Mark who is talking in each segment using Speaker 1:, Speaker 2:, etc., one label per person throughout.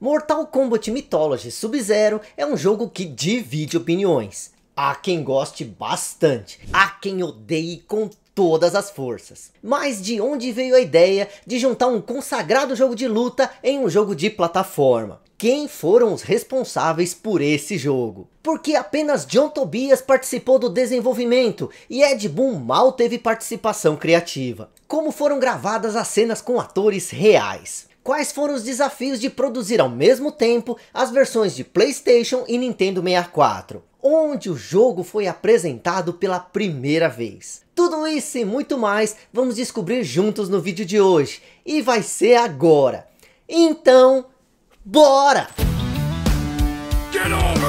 Speaker 1: Mortal Kombat Mythology Sub-Zero é um jogo que divide opiniões. Há quem goste bastante, há quem odeie com todas as forças. Mas de onde veio a ideia de juntar um consagrado jogo de luta em um jogo de plataforma? Quem foram os responsáveis por esse jogo? Porque apenas John Tobias participou do desenvolvimento e Ed Boon mal teve participação criativa. Como foram gravadas as cenas com atores reais? quais foram os desafios de produzir ao mesmo tempo as versões de PlayStation e Nintendo 64, onde o jogo foi apresentado pela primeira vez. Tudo isso e muito mais vamos descobrir juntos no vídeo de hoje, e vai ser agora. Então, bora! Get over!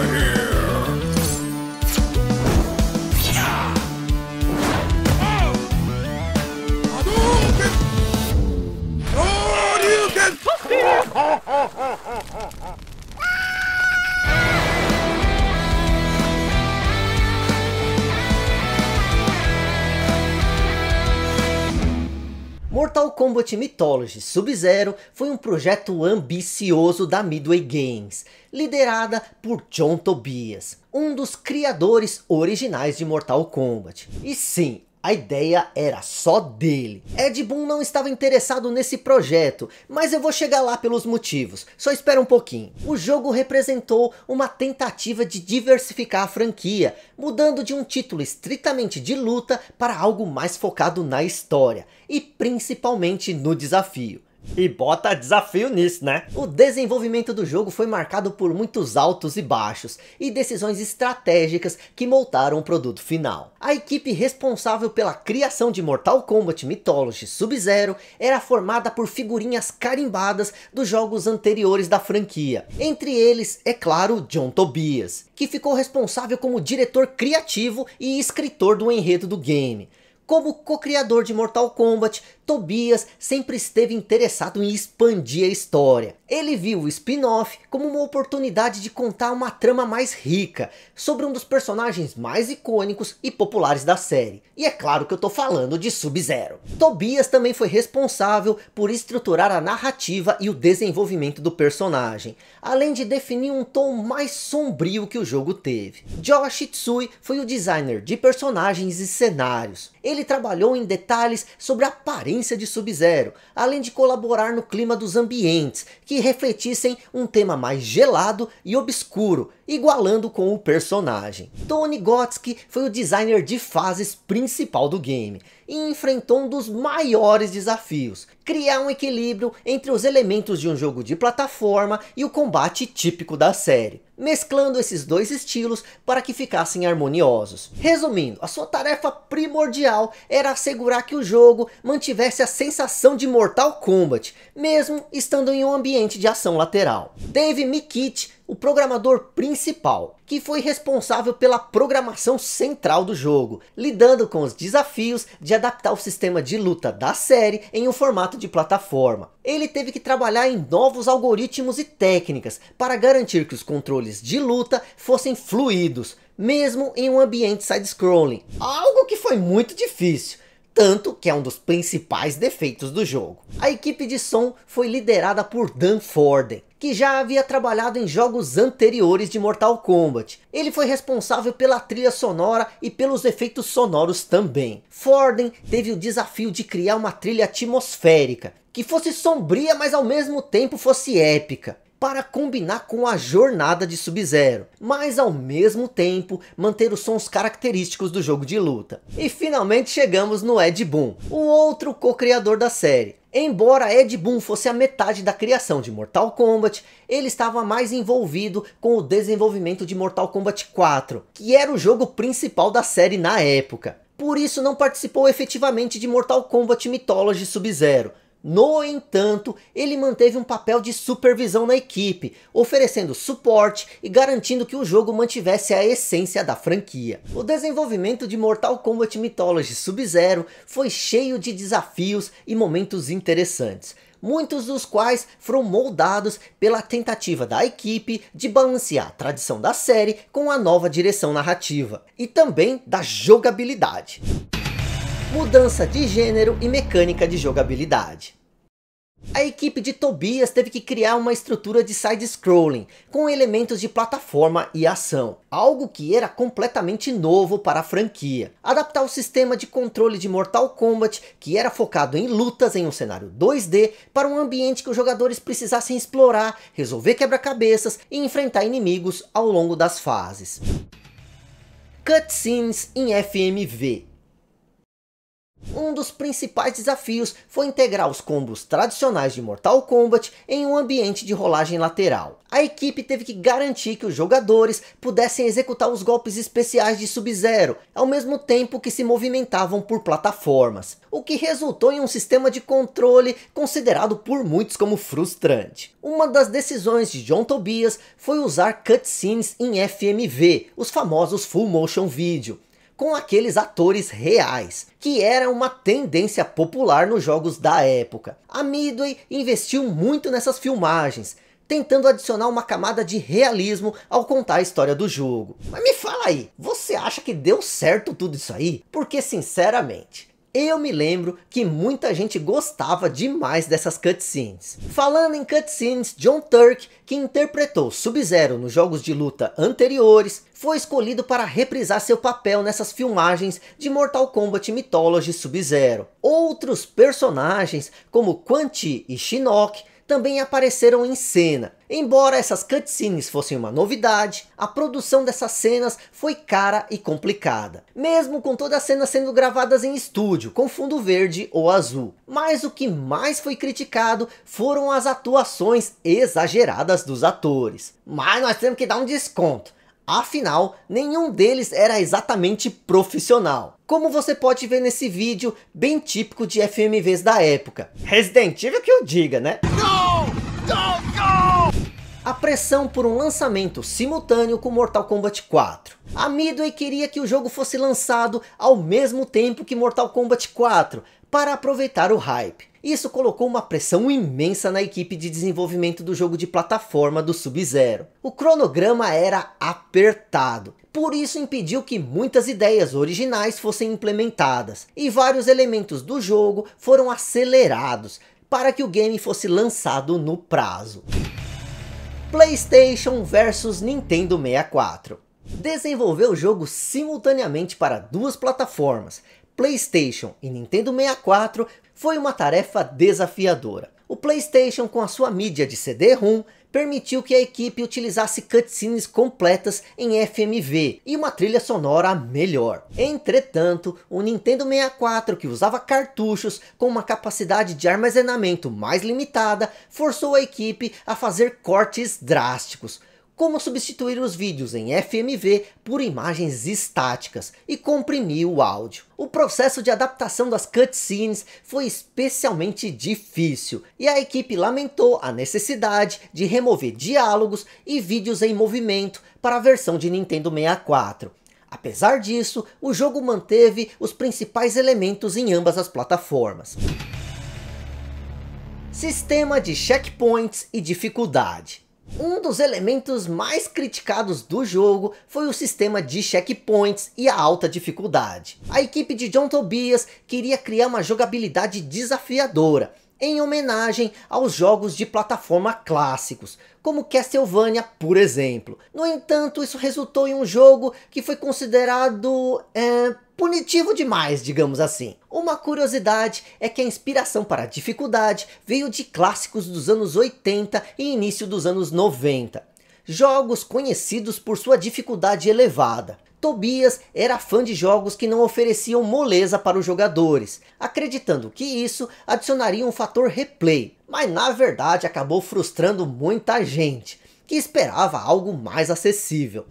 Speaker 1: Mortal Kombat Mythology Sub-Zero foi um projeto ambicioso da Midway Games, liderada por John Tobias, um dos criadores originais de Mortal Kombat. E sim, a ideia era só dele. Ed Boon não estava interessado nesse projeto, mas eu vou chegar lá pelos motivos. Só espera um pouquinho. O jogo representou uma tentativa de diversificar a franquia, mudando de um título estritamente de luta para algo mais focado na história e principalmente no desafio. E bota desafio nisso, né? O desenvolvimento do jogo foi marcado por muitos altos e baixos, e decisões estratégicas que moldaram o produto final. A equipe responsável pela criação de Mortal Kombat Mythology Sub-Zero era formada por figurinhas carimbadas dos jogos anteriores da franquia. Entre eles, é claro, John Tobias, que ficou responsável como diretor criativo e escritor do enredo do game como co-criador de Mortal Kombat, Tobias sempre esteve interessado em expandir a história. Ele viu o spin-off como uma oportunidade de contar uma trama mais rica sobre um dos personagens mais icônicos e populares da série. E é claro que eu estou falando de Sub-Zero. Tobias também foi responsável por estruturar a narrativa e o desenvolvimento do personagem, além de definir um tom mais sombrio que o jogo teve. Josh Itsui foi o designer de personagens e cenários. Ele trabalhou em detalhes sobre a aparência de Sub-Zero, além de colaborar no clima dos ambientes, que refletissem um tema mais gelado e obscuro, igualando com o personagem. Tony Gotsky foi o designer de fases principal do game, e enfrentou um dos maiores desafios, criar um equilíbrio entre os elementos de um jogo de plataforma e o combate típico da série, mesclando esses dois estilos para que ficassem harmoniosos. Resumindo, a sua tarefa primordial era assegurar que o jogo mantivesse a sensação de Mortal Kombat, mesmo estando em um ambiente de ação lateral. Dave Mikit o programador principal, que foi responsável pela programação central do jogo, lidando com os desafios de adaptar o sistema de luta da série em um formato de plataforma. Ele teve que trabalhar em novos algoritmos e técnicas para garantir que os controles de luta fossem fluidos, mesmo em um ambiente side-scrolling, algo que foi muito difícil tanto que é um dos principais defeitos do jogo. A equipe de som foi liderada por Dan Forden, que já havia trabalhado em jogos anteriores de Mortal Kombat. Ele foi responsável pela trilha sonora e pelos efeitos sonoros também. Forden teve o desafio de criar uma trilha atmosférica, que fosse sombria, mas ao mesmo tempo fosse épica para combinar com a jornada de Sub-Zero, mas ao mesmo tempo manter os sons característicos do jogo de luta. E finalmente chegamos no Ed Boon, o outro co-criador da série. Embora Ed Boon fosse a metade da criação de Mortal Kombat, ele estava mais envolvido com o desenvolvimento de Mortal Kombat 4, que era o jogo principal da série na época. Por isso não participou efetivamente de Mortal Kombat Mythology Sub-Zero, no entanto, ele manteve um papel de supervisão na equipe, oferecendo suporte e garantindo que o jogo mantivesse a essência da franquia. O desenvolvimento de Mortal Kombat Mythology Sub-Zero foi cheio de desafios e momentos interessantes muitos dos quais foram moldados pela tentativa da equipe de balancear a tradição da série com a nova direção narrativa e também da jogabilidade mudança de gênero e mecânica de jogabilidade. A equipe de Tobias teve que criar uma estrutura de side-scrolling, com elementos de plataforma e ação, algo que era completamente novo para a franquia. Adaptar o sistema de controle de Mortal Kombat, que era focado em lutas em um cenário 2D, para um ambiente que os jogadores precisassem explorar, resolver quebra-cabeças e enfrentar inimigos ao longo das fases. Cutscenes em FMV um dos principais desafios foi integrar os combos tradicionais de Mortal Kombat em um ambiente de rolagem lateral. A equipe teve que garantir que os jogadores pudessem executar os golpes especiais de Sub-Zero, ao mesmo tempo que se movimentavam por plataformas, o que resultou em um sistema de controle considerado por muitos como frustrante. Uma das decisões de John Tobias foi usar cutscenes em FMV, os famosos Full Motion Video, com aqueles atores reais, que era uma tendência popular nos jogos da época. A Midway investiu muito nessas filmagens, tentando adicionar uma camada de realismo ao contar a história do jogo. Mas me fala aí, você acha que deu certo tudo isso aí? Porque sinceramente, eu me lembro que muita gente gostava demais dessas cutscenes. Falando em cutscenes, John Turk, que interpretou Sub-Zero nos jogos de luta anteriores, foi escolhido para reprisar seu papel nessas filmagens de Mortal Kombat Mythology Sub-Zero. Outros personagens, como Quan Chi e Shinnok, também apareceram em cena. Embora essas cutscenes fossem uma novidade, a produção dessas cenas foi cara e complicada. Mesmo com todas as cenas sendo gravadas em estúdio, com fundo verde ou azul. Mas o que mais foi criticado foram as atuações exageradas dos atores. Mas nós temos que dar um desconto. Afinal, nenhum deles era exatamente profissional. Como você pode ver nesse vídeo, bem típico de FMVs da época. Resident Evil que eu diga, né? a pressão por um lançamento simultâneo com Mortal Kombat 4. A Midway queria que o jogo fosse lançado ao mesmo tempo que Mortal Kombat 4, para aproveitar o hype. Isso colocou uma pressão imensa na equipe de desenvolvimento do jogo de plataforma do Sub-Zero. O cronograma era apertado, por isso impediu que muitas ideias originais fossem implementadas, e vários elementos do jogo foram acelerados, para que o game fosse lançado no prazo. PlayStation vs Nintendo 64 Desenvolver o jogo simultaneamente para duas plataformas, PlayStation e Nintendo 64, foi uma tarefa desafiadora. O PlayStation, com a sua mídia de CD-ROM, permitiu que a equipe utilizasse cutscenes completas em FMV e uma trilha sonora melhor. Entretanto, o Nintendo 64, que usava cartuchos com uma capacidade de armazenamento mais limitada, forçou a equipe a fazer cortes drásticos, como substituir os vídeos em FMV por imagens estáticas e comprimir o áudio. O processo de adaptação das cutscenes foi especialmente difícil e a equipe lamentou a necessidade de remover diálogos e vídeos em movimento para a versão de Nintendo 64. Apesar disso, o jogo manteve os principais elementos em ambas as plataformas. Sistema de checkpoints e dificuldade. Um dos elementos mais criticados do jogo foi o sistema de checkpoints e a alta dificuldade. A equipe de John Tobias queria criar uma jogabilidade desafiadora, em homenagem aos jogos de plataforma clássicos, como Castlevania, por exemplo. No entanto, isso resultou em um jogo que foi considerado é, punitivo demais, digamos assim. Uma curiosidade é que a inspiração para a dificuldade veio de clássicos dos anos 80 e início dos anos 90. Jogos conhecidos por sua dificuldade elevada. Tobias era fã de jogos que não ofereciam moleza para os jogadores, acreditando que isso adicionaria um fator replay, mas na verdade acabou frustrando muita gente, que esperava algo mais acessível.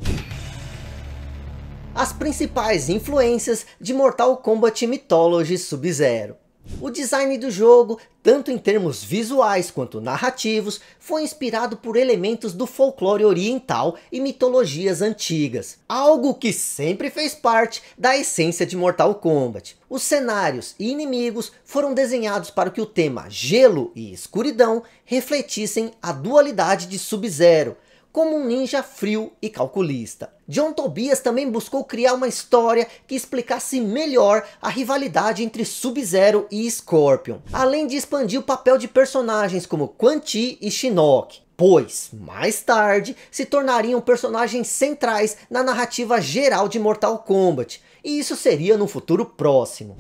Speaker 1: As principais influências de Mortal Kombat Mythology Sub-Zero o design do jogo, tanto em termos visuais quanto narrativos, foi inspirado por elementos do folclore oriental e mitologias antigas, algo que sempre fez parte da essência de Mortal Kombat. Os cenários e inimigos foram desenhados para que o tema gelo e escuridão refletissem a dualidade de Sub-Zero, como um ninja frio e calculista. John Tobias também buscou criar uma história que explicasse melhor a rivalidade entre Sub-Zero e Scorpion, além de expandir o papel de personagens como Quan Chi e Shinnok, pois, mais tarde, se tornariam personagens centrais na narrativa geral de Mortal Kombat, e isso seria no futuro próximo.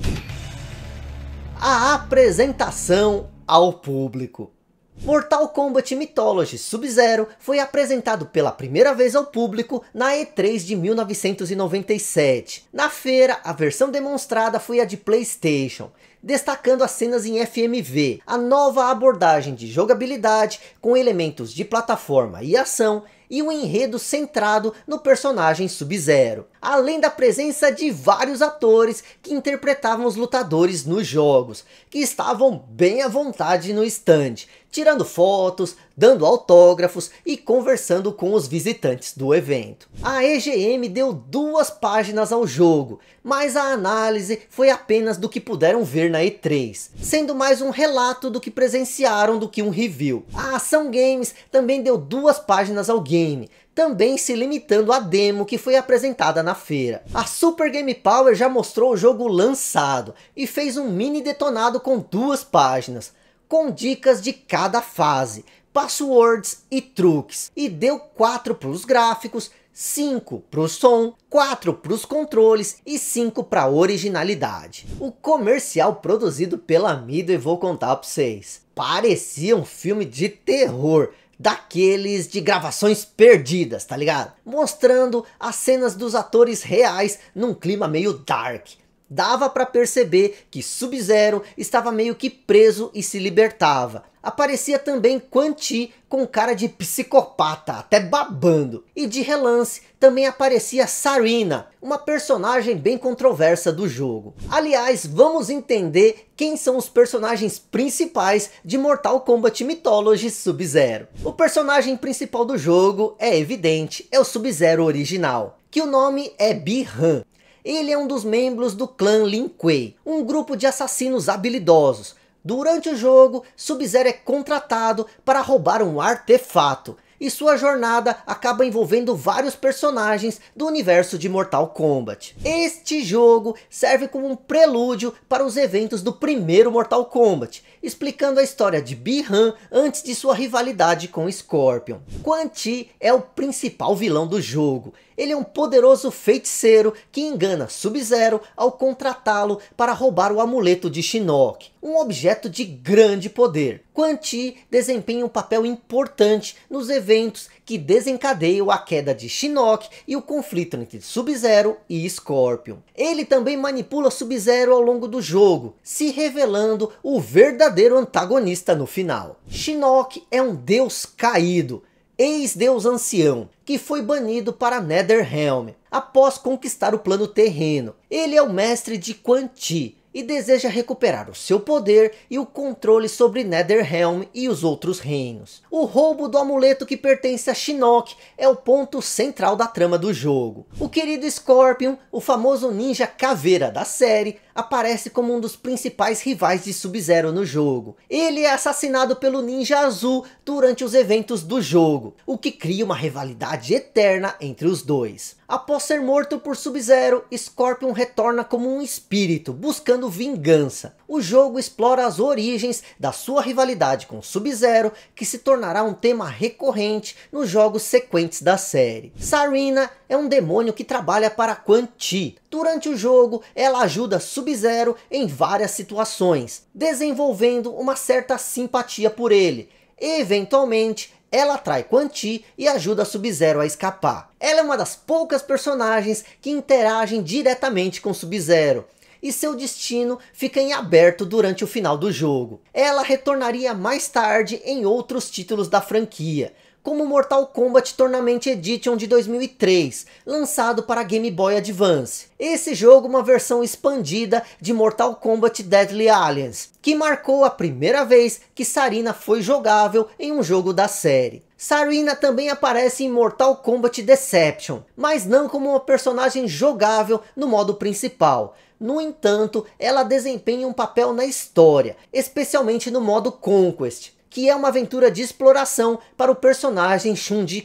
Speaker 1: A apresentação ao público. Mortal Kombat Mythology Sub-Zero foi apresentado pela primeira vez ao público na E3 de 1997. Na feira, a versão demonstrada foi a de Playstation, destacando as cenas em FMV, a nova abordagem de jogabilidade com elementos de plataforma e ação e um enredo centrado no personagem Sub-Zero, além da presença de vários atores que interpretavam os lutadores nos jogos, que estavam bem à vontade no stand tirando fotos, dando autógrafos e conversando com os visitantes do evento. A EGM deu duas páginas ao jogo, mas a análise foi apenas do que puderam ver na E3, sendo mais um relato do que presenciaram do que um review. A Ação Games também deu duas páginas ao game, também se limitando à demo que foi apresentada na feira. A Super Game Power já mostrou o jogo lançado e fez um mini detonado com duas páginas, com dicas de cada fase, passwords e truques, e deu 4 para os gráficos, 5 para o som, 4 para os controles e 5 para a originalidade. O comercial produzido pela e vou contar para vocês, parecia um filme de terror, daqueles de gravações perdidas, tá ligado? Mostrando as cenas dos atores reais num clima meio dark, Dava para perceber que Sub-Zero estava meio que preso e se libertava. Aparecia também Quanti com cara de psicopata, até babando. E de relance também aparecia Sarina, uma personagem bem controversa do jogo. Aliás, vamos entender quem são os personagens principais de Mortal Kombat Mythology Sub-Zero. O personagem principal do jogo, é evidente, é o Sub-Zero original, que o nome é Bi-Han. Ele é um dos membros do clã Lin Kuei, um grupo de assassinos habilidosos. Durante o jogo, Sub-Zero é contratado para roubar um artefato, e sua jornada acaba envolvendo vários personagens do universo de Mortal Kombat. Este jogo serve como um prelúdio para os eventos do primeiro Mortal Kombat explicando a história de Bi-Han antes de sua rivalidade com Scorpion. Quan Chi é o principal vilão do jogo. Ele é um poderoso feiticeiro que engana Sub-Zero ao contratá-lo para roubar o amuleto de Shinnok, um objeto de grande poder. Quan Chi desempenha um papel importante nos eventos que desencadeiam a queda de Shinnok e o conflito entre Sub-Zero e Scorpion. Ele também manipula Sub-Zero ao longo do jogo, se revelando o verdadeiro verdadeiro antagonista no final. Shinnok é um deus caído, ex-deus ancião, que foi banido para Netherrealm após conquistar o plano terreno. Ele é o mestre de Quan Chi, e deseja recuperar o seu poder e o controle sobre Netherrealm e os outros reinos. O roubo do amuleto que pertence a Shinnok é o ponto central da trama do jogo. O querido Scorpion, o famoso ninja caveira da série, aparece como um dos principais rivais de Sub-Zero no jogo. Ele é assassinado pelo Ninja Azul durante os eventos do jogo, o que cria uma rivalidade eterna entre os dois. Após ser morto por Sub-Zero, Scorpion retorna como um espírito, buscando vingança. O jogo explora as origens da sua rivalidade com Sub-Zero, que se tornará um tema recorrente nos jogos sequentes da série. Sarina é um demônio que trabalha para Quan Chi. Durante o jogo, ela ajuda Sub-Zero em várias situações, desenvolvendo uma certa simpatia por ele. Eventualmente, ela atrai Quan Chi e ajuda Sub-Zero a escapar. Ela é uma das poucas personagens que interagem diretamente com Sub-Zero e seu destino fica em aberto durante o final do jogo. Ela retornaria mais tarde em outros títulos da franquia, como Mortal Kombat Tournament Edition de 2003, lançado para Game Boy Advance. Esse jogo é uma versão expandida de Mortal Kombat Deadly Alliance, que marcou a primeira vez que Sarina foi jogável em um jogo da série. Sarina também aparece em Mortal Kombat Deception, mas não como uma personagem jogável no modo principal. No entanto, ela desempenha um papel na história, especialmente no modo Conquest, que é uma aventura de exploração para o personagem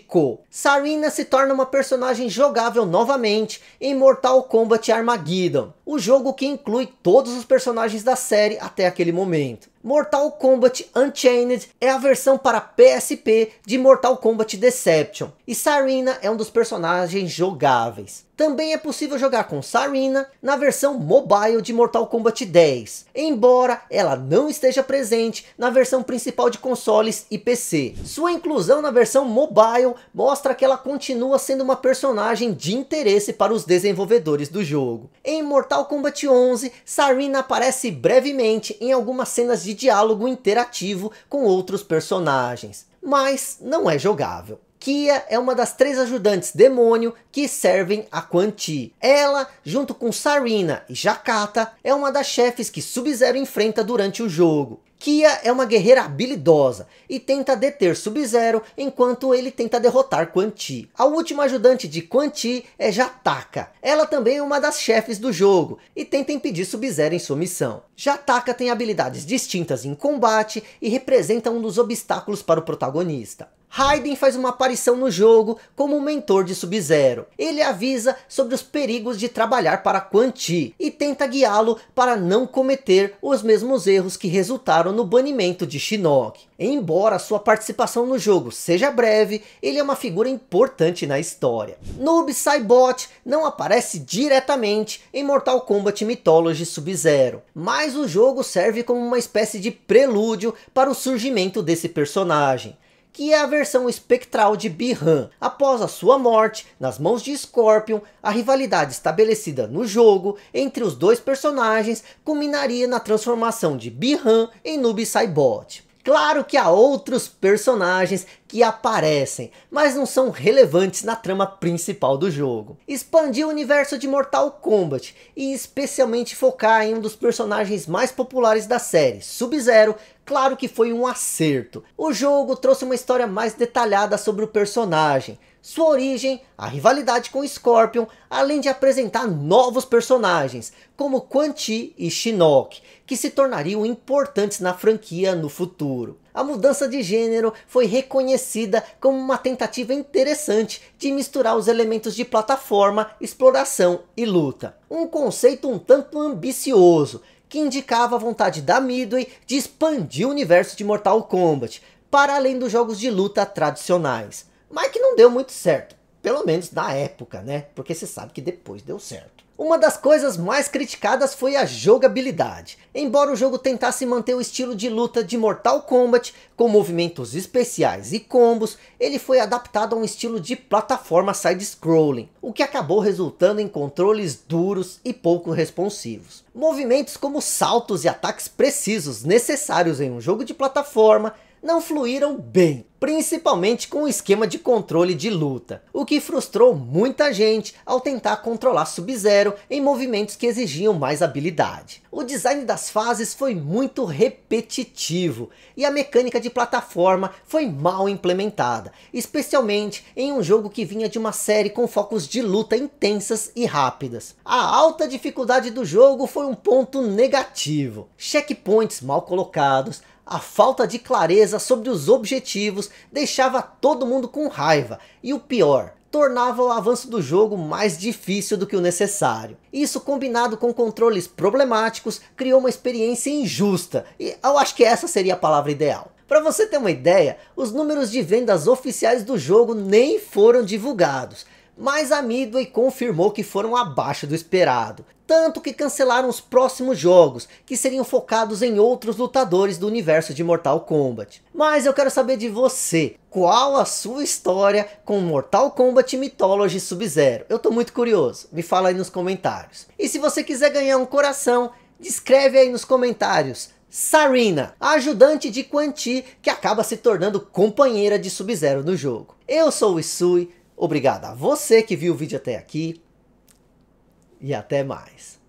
Speaker 1: Ko. Sarina se torna uma personagem jogável novamente em Mortal Kombat Armageddon, o jogo que inclui todos os personagens da série até aquele momento. Mortal Kombat Unchained é a versão para PSP de Mortal Kombat Deception, e Sarina é um dos personagens jogáveis. Também é possível jogar com Sarina na versão mobile de Mortal Kombat 10, embora ela não esteja presente na versão principal de consoles e PC. Sua inclusão na versão mobile mostra que ela continua sendo uma personagem de interesse para os desenvolvedores do jogo. Em Mortal Kombat 11, Sarina aparece brevemente em algumas cenas de de diálogo interativo com outros personagens, mas não é jogável. Kia é uma das três ajudantes demônio que servem a Quan Chi. Ela, junto com Sarina e Jakata, é uma das chefes que Sub-Zero enfrenta durante o jogo. Kia é uma guerreira habilidosa e tenta deter Sub-Zero enquanto ele tenta derrotar Quan Chi. A última ajudante de Quan Chi é Jataka. Ela também é uma das chefes do jogo e tenta impedir Sub-Zero em sua missão. Jataka tem habilidades distintas em combate e representa um dos obstáculos para o protagonista. Raiden faz uma aparição no jogo como mentor de Sub-Zero. Ele avisa sobre os perigos de trabalhar para Quan Chi e tenta guiá-lo para não cometer os mesmos erros que resultaram no banimento de Shinnok. Embora sua participação no jogo seja breve, ele é uma figura importante na história. Noob Saibot não aparece diretamente em Mortal Kombat Mythology Sub-Zero, mas o jogo serve como uma espécie de prelúdio para o surgimento desse personagem que é a versão espectral de Bi-Han. Após a sua morte, nas mãos de Scorpion, a rivalidade estabelecida no jogo entre os dois personagens culminaria na transformação de Bi-Han em Noob Saibot. Claro que há outros personagens que aparecem, mas não são relevantes na trama principal do jogo. Expandir o universo de Mortal Kombat e especialmente focar em um dos personagens mais populares da série, Sub-Zero, claro que foi um acerto. O jogo trouxe uma história mais detalhada sobre o personagem, sua origem, a rivalidade com Scorpion, além de apresentar novos personagens, como Quan Chi e Shinnok, que se tornariam importantes na franquia no futuro. A mudança de gênero foi reconhecida como uma tentativa interessante de misturar os elementos de plataforma, exploração e luta. Um conceito um tanto ambicioso, que indicava a vontade da Midway de expandir o universo de Mortal Kombat, para além dos jogos de luta tradicionais mas que não deu muito certo. Pelo menos na época, né? Porque você sabe que depois deu certo. Uma das coisas mais criticadas foi a jogabilidade. Embora o jogo tentasse manter o estilo de luta de Mortal Kombat, com movimentos especiais e combos, ele foi adaptado a um estilo de plataforma side-scrolling, o que acabou resultando em controles duros e pouco responsivos. Movimentos como saltos e ataques precisos necessários em um jogo de plataforma não fluíram bem, principalmente com o esquema de controle de luta, o que frustrou muita gente ao tentar controlar Sub-Zero em movimentos que exigiam mais habilidade. O design das fases foi muito repetitivo e a mecânica de plataforma foi mal implementada, especialmente em um jogo que vinha de uma série com focos de luta intensas e rápidas. A alta dificuldade do jogo foi um ponto negativo, checkpoints mal colocados, a falta de clareza sobre os objetivos deixava todo mundo com raiva, e o pior, tornava o avanço do jogo mais difícil do que o necessário. Isso combinado com controles problemáticos, criou uma experiência injusta, e eu acho que essa seria a palavra ideal. Para você ter uma ideia, os números de vendas oficiais do jogo nem foram divulgados, mas a Midway confirmou que foram abaixo do esperado. Tanto que cancelaram os próximos jogos, que seriam focados em outros lutadores do universo de Mortal Kombat. Mas eu quero saber de você, qual a sua história com Mortal Kombat Mythology Sub-Zero? Eu tô muito curioso, me fala aí nos comentários. E se você quiser ganhar um coração, descreve aí nos comentários. Sarina, ajudante de Quan Chi, que acaba se tornando companheira de Sub-Zero no jogo. Eu sou o Isui, Obrigado a você que viu o vídeo até aqui e até mais.